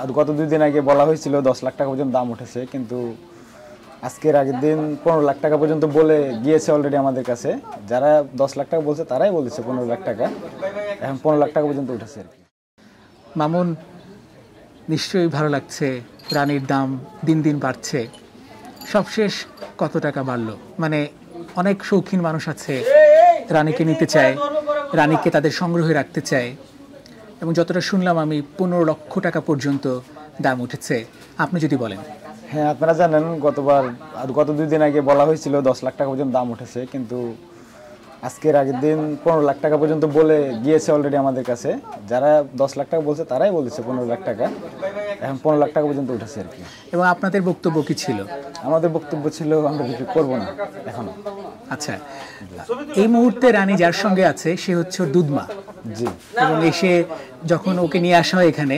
আর গত দুই দিন আগে বলা হয়েছিল দশ লাখ টাকা পর্যন্ত দাম উঠেছে কিন্তু আজকের আগের দিন পনেরো লাখ টাকা পর্যন্ত বলে গিয়েছে অলরেডি আমাদের কাছে যারা দশ লাখ টাকা বলছে তারাই বলেছে পনেরো লাখ টাকা এখন পনেরো লাখ টাকা পর্যন্ত উঠেছে আর কি মামুন নিশ্চয়ই ভালো লাগছে রানীর দাম দিন দিন বাড়ছে সবশেষ কত টাকা বাড়ল মানে অনেক শৌখিন মানুষ আছে রানীকে নিতে চায় রানীকে তাদের সংগ্রহে রাখতে চায় এবং যতটা শুনলাম আমি পনেরো লক্ষ টাকা পর্যন্ত দাম উঠেছে আপনি যদি বলেন হ্যাঁ আপনারা জানেন গতবার গত দুই দিন আগে বলা হয়েছিল দশ লাখ টাকা পর্যন্ত দাম উঠেছে কিন্তু আজকের আগের দিন পনেরো লাখ টাকা পর্যন্ত বলে গিয়েছে অলরেডি আমাদের কাছে যারা দশ লাখ টাকা বলছে তারাই বলেছে পনেরো লাখ টাকা এখন পনেরো লাখ টাকা পর্যন্ত উঠেছে আর কি এবং আপনাদের বক্তব্য কি ছিল আমাদের বক্তব্য ছিল আমরা কিছু করবো না এখন আচ্ছা এই মুহূর্তে রানী যার সঙ্গে আছে সে হচ্ছে দুধমা জি এবং এসে যখন ওকে নিয়ে আসা হয় এখানে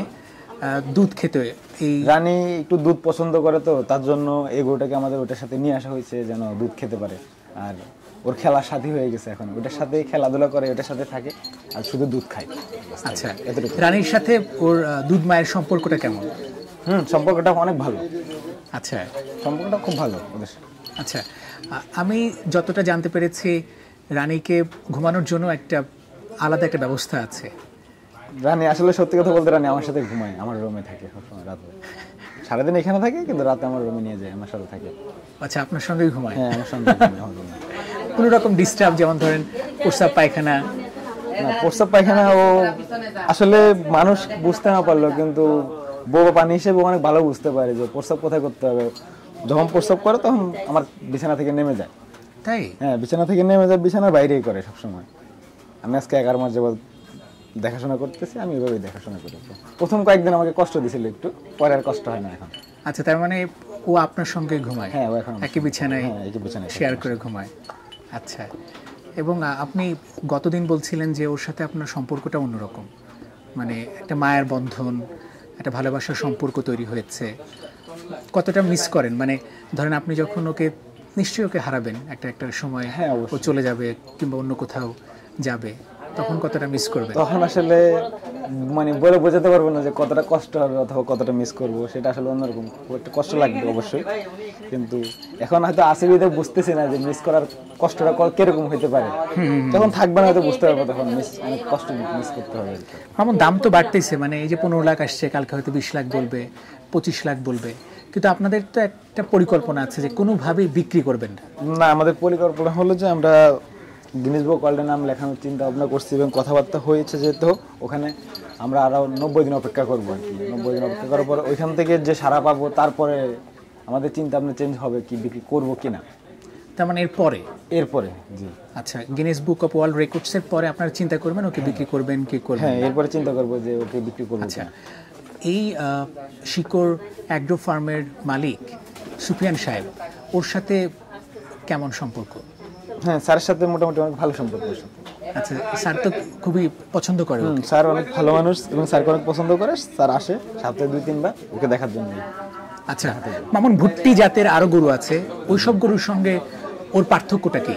দুধ খেতে এই রানী একটু দুধ পছন্দ করে তো তার জন্য এই গরুটাকে আমাদের ওটার সাথে নিয়ে আসা হয়েছে যেন দুধ খেতে পারে আর ওর খেলার সাথে হয়ে গেছে এখন ওটার সাথে খেলাধুলা করে ওটার সাথে থাকে আর শুধু দুধ খায় আচ্ছা রানীর সাথে ওর দুধ মায়ের সম্পর্কটা কেমন হুম সম্পর্কটা অনেক ভালো আচ্ছা সম্পর্কটা খুব ভালো ওদের আচ্ছা আমি যতটা জানতে পেরেছি রানীকে ঘুমানোর জন্য একটা আলাদা একটা ব্যবস্থা আছে রানী আসলে সত্যি কথা বলতে রানী আমার সাথে ঘুমায় আমার রুমে থাকে সবসময় রাত সারাদিন এখানে থাকে কিন্তু রাতে আমার রুমে নিয়ে যায় আমার সাথে থাকে আচ্ছা আপনার সঙ্গেই ঘুমায় হ্যাঁ আমার সঙ্গে ঘুমায় কোনো রকম ডিস্টার্ব যেমন ধরেন প্রস্রাব পায়খানা প্রস্রাব পায়খানা ও আসলে মানুষ বুঝতে না পারলো কিন্তু বউ পানি হিসেবে অনেক ভালো বুঝতে পারে যে প্রস্রাব কোথায় করতে হবে যখন প্রস্রাব করে তখন আমার বিছানা থেকে নেমে যায় তাই হ্যাঁ বিছানা থেকে নেমে যায় বিছানার বাইরেই করে সবসময় আমি আজকে এগারো মাস যাবত দেখাশোনা করতেছি আমি এভাবেই দেখাশোনা করি প্রথম কয়েকদিন আমাকে কষ্ট দিছিল একটু পরে আর কষ্ট হয় না এখন আচ্ছা তার মানে ও আপনার সঙ্গে ঘুমায় হ্যাঁ ও এখন একই বিছানায় হ্যাঁ একই বিছানায় শেয়ার করে ঘুমায় আচ্ছা এবং আপনি গতদিন বলছিলেন যে ওর সাথে আপনার সম্পর্কটা অন্যরকম মানে একটা মায়ের বন্ধন একটা ভালোবাসার সম্পর্ক তৈরি হয়েছে কতটা মিস করেন মানে ধরেন আপনি যখন ওকে নিশ্চয়ই ওকে হারাবেন একটা একটা সময় হ্যাঁ ও চলে যাবে কিংবা অন্য কোথাও যাবে তখন কতটা মিস করবে তখন আসলে মানে বলে বোঝাতে পারবো না যে কতটা কষ্ট হবে অথবা কতটা মিস করবো সেটা আসলে অন্যরকম একটু কষ্ট লাগবে অবশ্যই কিন্তু এখন হয়তো আসে বিধে বুঝতেছি না যে মিস করার কষ্টটা কিরকম হইতে পারে যখন থাকবে না হয়তো বুঝতে পারবো তখন মিস অনেক কষ্ট মিস করতে হবে হ্যাঁ, আমার দাম তো বাড়তেছে মানে এই যে পনেরো লাখ আসছে কালকে হয়তো বিশ লাখ বলবে পঁচিশ লাখ বলবে কিন্তু আপনাদের তো একটা পরিকল্পনা আছে যে কোনোভাবেই বিক্রি করবেন না আমাদের পরিকল্পনা হলো যে আমরা গিনিস বুক ওয়ার্ল্ডের নাম লেখানোর চিন্তা ভাবনা করছি এবং কথাবার্তা হয়েছে যেহেতু ওখানে আমরা আরও নব্বই দিন অপেক্ষা করবো আর কি নব্বই দিন অপেক্ষা করার পর ওইখান থেকে যে সারা পাবো তারপরে আমাদের চিন্তা ভাবনা চেঞ্জ হবে কি বিক্রি করবো কি না তার মানে এরপরে এরপরে জি আচ্ছা গিনেস বুক অফ ওয়ার্ল্ড রেকর্ডসের পরে আপনারা চিন্তা করবেন ওকে বিক্রি করবেন কি করবেন হ্যাঁ এরপরে চিন্তা করবো যে ওকে বিক্রি করবো আচ্ছা এই শিকড় অ্যাগ্রো ফার্মের মালিক সুফিয়ান সাহেব ওর সাথে কেমন সম্পর্ক হ্যাঁ স্যারের সাথে মোটামুটি অনেক ভালো সম্পর্ক আচ্ছা স্যার তো খুবই পছন্দ করে স্যার অনেক ভালো মানুষ এবং স্যারকে অনেক পছন্দ করে স্যার আসে সপ্তাহে দুই তিনবার ওকে দেখার জন্য আচ্ছা মামুন ভুট্টি জাতের আরো গরু আছে ওই সব গরুর সঙ্গে ওর পার্থক্যটা কি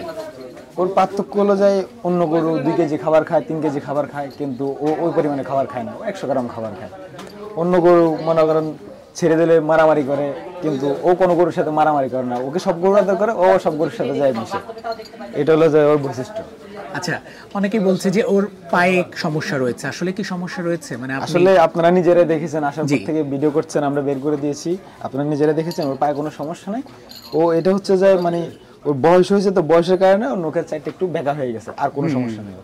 ওর পার্থক্য হলো যায় অন্য গরু দুই কেজি খাবার খায় তিন কেজি খাবার খায় কিন্তু ও ওই পরিমাণে খাবার খায় না একশো গ্রাম খাবার খায় অন্য গরু মনে করেন ছেড়ে দিলে মারামারি করে কিন্তু ও কোনো গরুর সাথে মারামারি করে না ওকে সব গরু আদর করে ও সব গরুর সাথে যায় মিশে এটা হলো যে ওর বৈশিষ্ট্য আচ্ছা অনেকেই বলছে যে ওর পায়ে সমস্যা রয়েছে আসলে কি সমস্যা রয়েছে মানে আসলে আপনারা নিজেরা দেখেছেন আসার পর থেকে ভিডিও করছেন আমরা বের করে দিয়েছি আপনারা নিজেরা দেখেছেন ওর পায়ে কোনো সমস্যা নাই ও এটা হচ্ছে যে মানে ওর বয়স হয়েছে তো বয়সের কারণে ওর নখের চাইটা একটু বেঁকা হয়ে গেছে আর কোনো সমস্যা নেই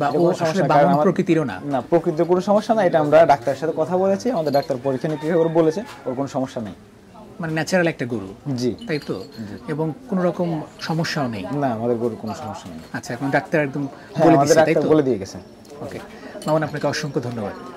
বা ও আসলে বামন প্রকৃতিরও না না প্রকৃতির কোনো সমস্যা না এটা আমরা ডাক্তারের সাথে কথা বলেছি আমাদের ডাক্তার পরীক্ষা নিরীক্ষা করে বলেছে ওর কোনো সমস্যা নেই মানে ন্যাচারাল একটা গরু জি তাই তো এবং কোনো রকম সমস্যাও নেই না আমাদের গরুর কোনো সমস্যা নেই আচ্ছা এখন ডাক্তার একদম হ্যাঁ, বলে দিয়েছে তাই তো বলে দিয়ে গেছে ওকে মামুন আপনাকে অসংখ্য ধন্যবাদ